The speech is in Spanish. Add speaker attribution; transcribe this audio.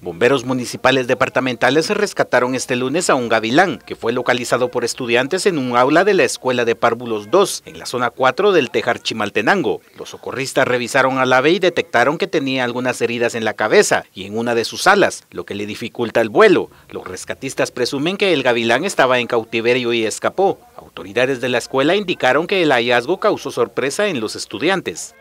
Speaker 1: Bomberos municipales departamentales rescataron este lunes a un gavilán que fue localizado por estudiantes en un aula de la Escuela de Párvulos 2, en la zona 4 del Tejar Chimaltenango. Los socorristas revisaron al ave y detectaron que tenía algunas heridas en la cabeza y en una de sus alas, lo que le dificulta el vuelo. Los rescatistas presumen que el gavilán estaba en cautiverio y escapó autoridades de la escuela indicaron que el hallazgo causó sorpresa en los estudiantes,